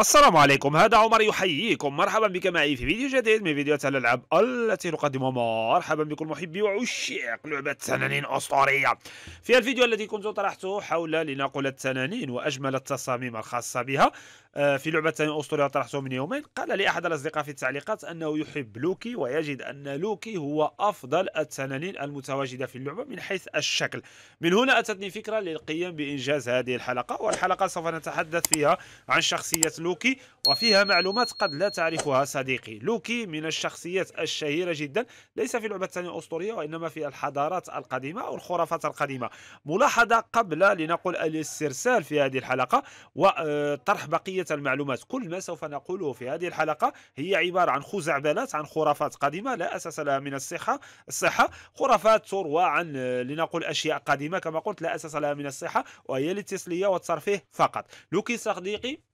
السلام عليكم هذا عمر يحييكم مرحبا بك معي في فيديو جديد من فيديوهات الالعاب التي نقدمها مرحبا بكل محبي وعشاق لعبه تنانين اسطوريه في الفيديو الذي كنت طرحته حول لنقل التنانين واجمل التصاميم الخاصه بها آه، في لعبة أسطورية طرحته من يومين قال لي أحد الأصدقاء في التعليقات أنه يحب لوكي ويجد أن لوكي هو أفضل التنانين المتواجدة في اللعبة من حيث الشكل من هنا أتتني فكرة للقيام بإنجاز هذه الحلقة والحلقة سوف نتحدث فيها عن شخصية لوكي وفيها معلومات قد لا تعرفها صديقي لوكي من الشخصيات الشهيرة جدا ليس في لعبة أسطورية وإنما في الحضارات القديمة أو الخرافات القديمة ملاحظة قبل لنقل الاسترسال في هذه الحلقة وطرح بقية بقية المعلومات كل ما سوف نقوله في هذه الحلقة هي عبارة عن خزعبلات عن خرافات قديمة لا أساس لها من الصحة الصحة خرافات تروى عن آه، لنقل أشياء قديمة كما قلت لا أساس لها من الصحة وهي للتسلية والترفيه فقط لوكي صديقي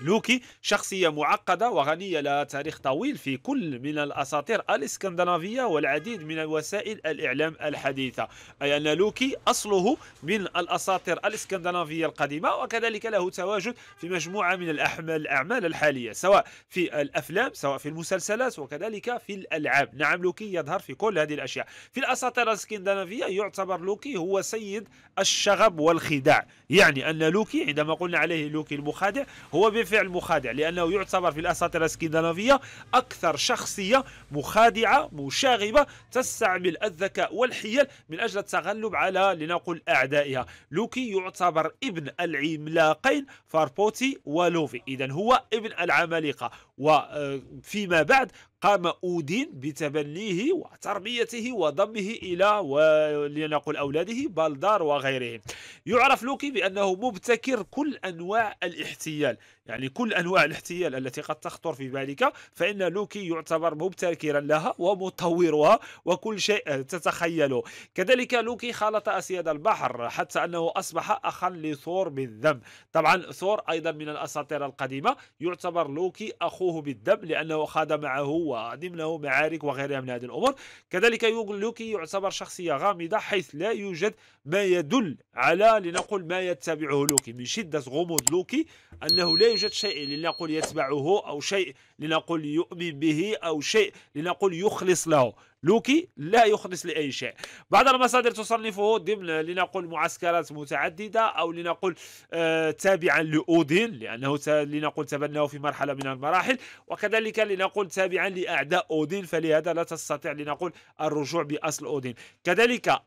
لوكي شخصية معقدة وغنية لها تاريخ طويل في كل من الأساطير الإسكندنافية والعديد من وسائل الإعلام الحديثة أي أن لوكي أصله من الأساطير الإسكندنافية القديمة وكذلك له تواجد في مجموعة من الأعمال الحالية سواء في الأفلام سواء في المسلسلات وكذلك في الألعاب نعم لوكي يظهر في كل هذه الأشياء في الأساطير الإسكندنافية يعتبر لوكي هو سيد الشغب والخداع يعني أن لوكي عندما قلنا عليه لوكي المخادع هو بالفعل مخادع لأنه يعتبر في الأساطير الاسكندنافية أكثر شخصية مخادعة مشاغبة تستعمل الذكاء والحيل من أجل التغلب على لنقل أعدائها لوكي يعتبر ابن العملاقين فاربوتي ولوفي إذا هو ابن العمالقة وفيما بعد قام أودين بتبنيه وتربيته وضمه إلى ولنقل أولاده بلدار وغيرهم يعرف لوكي بأنه مبتكر كل أنواع الاحتيال يعني كل أنواع الاحتيال التي قد تخطر في بالك فإن لوكي يعتبر مبتكرا لها ومطورها وكل شيء تتخيله كذلك لوكي خالط أسياد البحر حتى أنه أصبح أخا لثور بالذم طبعا ثور أيضا من الأساطير القديمة يعتبر لوكي أخوه بالدم لأنه خاض معه وأقدم معارك وغيرها من هذه الأمور كذلك لوكي يعتبر شخصية غامضة حيث لا يوجد ما يدل على لنقول ما يتبعه لوكي من شدة غموض لوكي أنه لا يوجد شيء لنقول يتبعه أو شيء لنقول يؤمن به أو شيء لنقول يخلص له لوكي لا يخلص لأي شيء بعض المصادر تصنفه ضمن لنقل معسكرات متعددة أو لنقل آه تابعا لأودين لأنه لنقل تبناه في مرحلة من المراحل وكذلك لنقل تابعا لأعداء أودين فلهذا لا تستطيع لنقل الرجوع بأصل أودين كذلك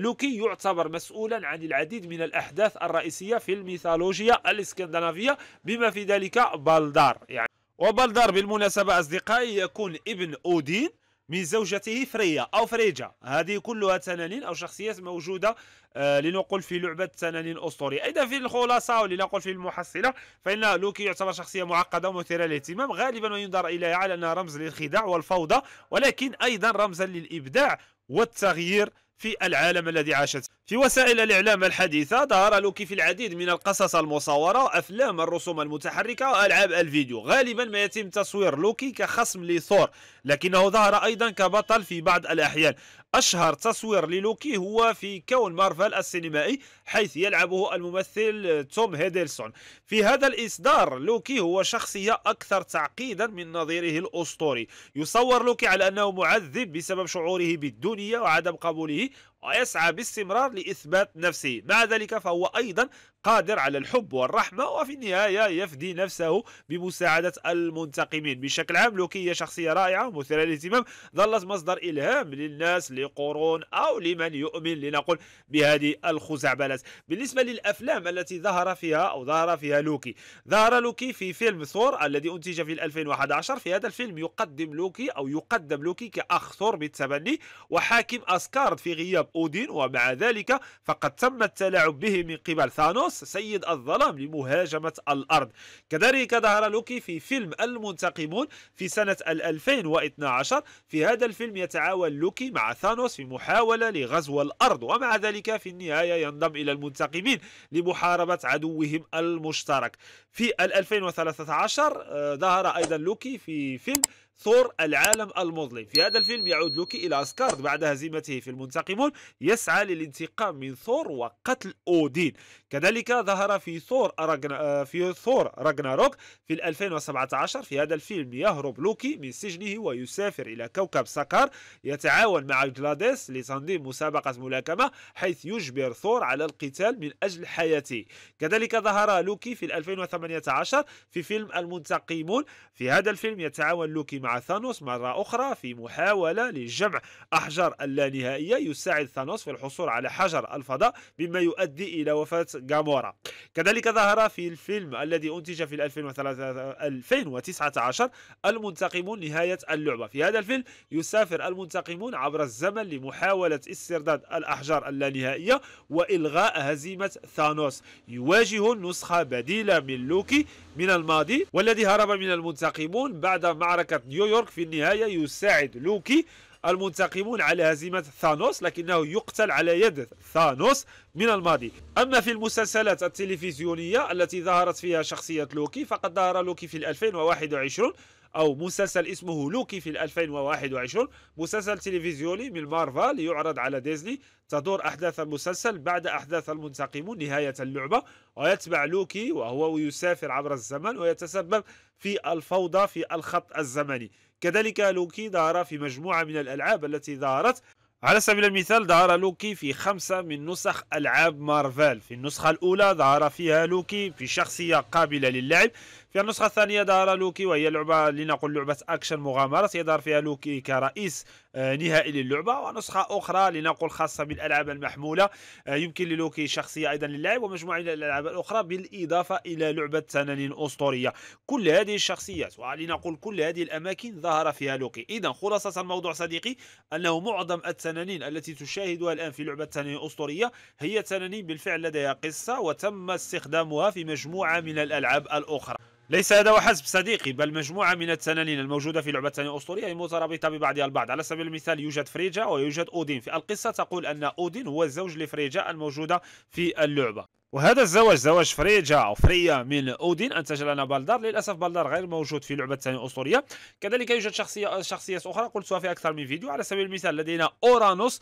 لوكي يعتبر مسؤولا عن العديد من الأحداث الرئيسية في الميثولوجيا الإسكندنافية بما في ذلك بالدار يعني وبلدار بالمناسبة أصدقائي يكون ابن أودين من زوجته فريا أو فريجا هذه كلها تنانين أو شخصيات موجودة لنقول آه، لنقل في لعبة تنانين أسطورية اذا في الخلاصة ولنقل في المحصلة فإن لوكي يعتبر شخصية معقدة ومثيرة للاهتمام غالبا ما ينظر إليها على أنها رمز للخداع والفوضى ولكن أيضا رمزا للإبداع والتغيير في العالم الذي عاشت في وسائل الإعلام الحديثة ظهر لوكي في العديد من القصص المصورة أفلام الرسوم المتحركة وألعاب الفيديو غالبا ما يتم تصوير لوكي كخصم لثور لكنه ظهر أيضا كبطل في بعض الأحيان أشهر تصوير للوكي هو في كون مارفل السينمائي حيث يلعبه الممثل توم هيدلسون في هذا الإصدار لوكي هو شخصية أكثر تعقيدا من نظيره الأسطوري يصور لوكي على أنه معذب بسبب شعوره بالدنيا وعدم قبوله ويسعى باستمرار لإثبات نفسه مع ذلك فهو أيضا قادر على الحب والرحمة وفي النهاية يفدي نفسه بمساعدة المنتقمين بشكل عام لوكي هي شخصية رائعة مثيرة للاهتمام ظلت مصدر إلهام للناس لقرون أو لمن يؤمن لنقل بهذه الخزعبلات بالنسبة للأفلام التي ظهر فيها أو ظهر فيها لوكي ظهر لوكي في فيلم ثور الذي أنتج في 2011 في هذا الفيلم يقدم لوكي أو يقدم لوكي كأخ ثور بالتبني وحاكم أسكارد في غياب أودين ومع ذلك فقد تم التلاعب به من قبل ثانوس كروس سيد الظلام لمهاجمة الأرض كذلك ظهر لوكي في فيلم المنتقمون في سنة 2012 في هذا الفيلم يتعاون لوكي مع ثانوس في محاولة لغزو الأرض ومع ذلك في النهاية ينضم إلى المنتقمين لمحاربة عدوهم المشترك في 2013 آه، ظهر أيضا لوكي في فيلم ثور العالم المظلم في هذا الفيلم يعود لوكي إلى أسكارد بعد هزيمته في المنتقمون يسعى للانتقام من ثور وقتل أودين كذلك ظهر في ثور رجنا... في ثور راجناروك في 2017 في هذا الفيلم يهرب لوكي من سجنه ويسافر إلى كوكب سكر يتعاون مع جلاديس لتنظيم مسابقة ملاكمة حيث يجبر ثور على القتال من أجل حياته كذلك ظهر لوكي في 2018 في فيلم المنتقمون في هذا الفيلم يتعاون لوكي مع ثانوس مرة أخرى في محاولة لجمع أحجار اللانهائية يساعد ثانوس في الحصول على حجر الفضاء مما يؤدي إلى وفاة غامورا كذلك ظهر في الفيلم الذي أنتج في 2019 المنتقمون نهاية اللعبة في هذا الفيلم يسافر المنتقمون عبر الزمن لمحاولة استرداد الأحجار اللانهائية وإلغاء هزيمة ثانوس يواجهون نسخة بديلة من لوكي من الماضي والذي هرب من المنتقمون بعد معركة نيو نيويورك في النهاية يساعد لوكي المنتقمون على هزيمة ثانوس لكنه يقتل على يد ثانوس من الماضي أما في المسلسلات التلفزيونية التي ظهرت فيها شخصية لوكي فقد ظهر لوكي في 2021 او مسلسل اسمه لوكي في 2021 مسلسل تلفزيوني من مارفل يعرض على ديزني تدور احداث المسلسل بعد احداث المنتقمون نهايه اللعبه ويتبع لوكي وهو يسافر عبر الزمن ويتسبب في الفوضى في الخط الزمني كذلك لوكي ظهر في مجموعه من الالعاب التي ظهرت على سبيل المثال ظهر لوكي في خمسة من نسخ ألعاب مارفل في النسخة الأولى ظهر فيها لوكي في شخصية قابلة للعب في النسخة الثانية دار لوكي وهي لعبة لنقل لعبة أكشن مغامرة سيدار فيها لوكي كرئيس آه، نهائي للعبة ونسخة أخرى لنقل خاصة بالألعاب المحمولة آه، يمكن للوكي شخصية أيضا للعب ومجموعة من الألعاب الأخرى بالإضافة إلى لعبة تنانين أسطورية كل هذه الشخصيات ولنقل كل هذه الأماكن ظهر فيها لوكي إذا خلاصة الموضوع صديقي أنه معظم التنانين التي تشاهدها الآن في لعبة تنانين أسطورية هي تنانين بالفعل لديها قصة وتم استخدامها في مجموعة من الألعاب الأخرى ليس هذا وحسب صديقي بل مجموعة من التنانين الموجودة في لعبة ثانية أسطورية مترابطة ببعضها البعض على سبيل المثال يوجد فريجا ويوجد أودين في القصة تقول أن أودين هو الزوج لفريجا الموجودة في اللعبة وهذا الزواج زواج فريجا أو فريا من أودين أنتج لنا بالدار للأسف بالدار غير موجود في لعبة ثانية أسطورية كذلك يوجد شخصية شخصيات أخرى قلتها في أكثر من فيديو على سبيل المثال لدينا أورانوس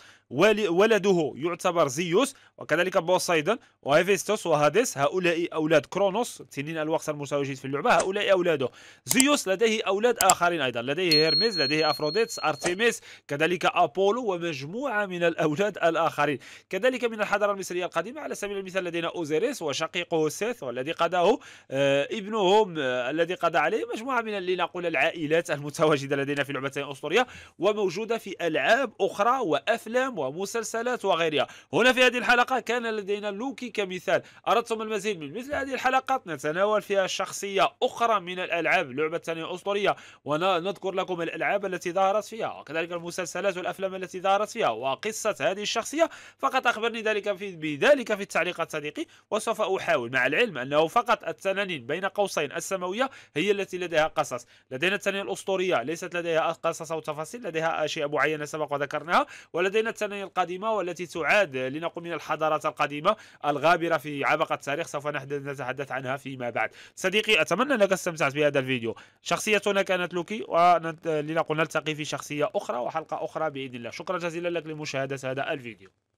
ولده يعتبر زيوس وكذلك بوسايدون وهيفيستوس وهاديس هؤلاء أولاد كرونوس تنين الوقت المتواجد في اللعبة هؤلاء أولاده زيوس لديه أولاد آخرين أيضا لديه هيرميز لديه أفروديتس أرتيميس كذلك أبولو ومجموعة من الأولاد الآخرين كذلك من الحضارة المصرية القديمة على سبيل المثال لدينا أوزيريس وشقيقه سيث والذي قضاه آه، ابنهم آه، الذي قضى عليه مجموعة من لنقول العائلات المتواجدة لدينا في لعبتين أسطورية وموجودة في ألعاب أخرى وأفلام ومسلسلات وغيرها هنا في هذه الحلقة كان لدينا لوكي كمثال أردتم المزيد من مثل هذه الحلقات نتناول فيها شخصية أخرى من الألعاب لعبة ثانية أسطورية ونذكر لكم الألعاب التي ظهرت فيها وكذلك المسلسلات والأفلام التي ظهرت فيها وقصة هذه الشخصية فقط أخبرني ذلك في بذلك في التعليقات صديقي وسوف أحاول مع العلم أنه فقط التنانين بين قوسين السماوية هي التي لديها قصص لدينا التنانين الأسطورية ليست لديها قصص أو تفاصيل لديها أشياء معينة سبق وذكرناها ولدينا التنانين السنن القديمة والتي تعاد لنقوم من الحضارات القديمة الغابرة في عبقة التاريخ سوف نتحدث عنها فيما بعد صديقي أتمنى أنك استمتعت بهذا الفيديو شخصيتنا كانت لوكي ولنقل نلتقي في شخصية أخرى وحلقة أخرى بإذن الله شكرا جزيلا لك لمشاهدة هذا الفيديو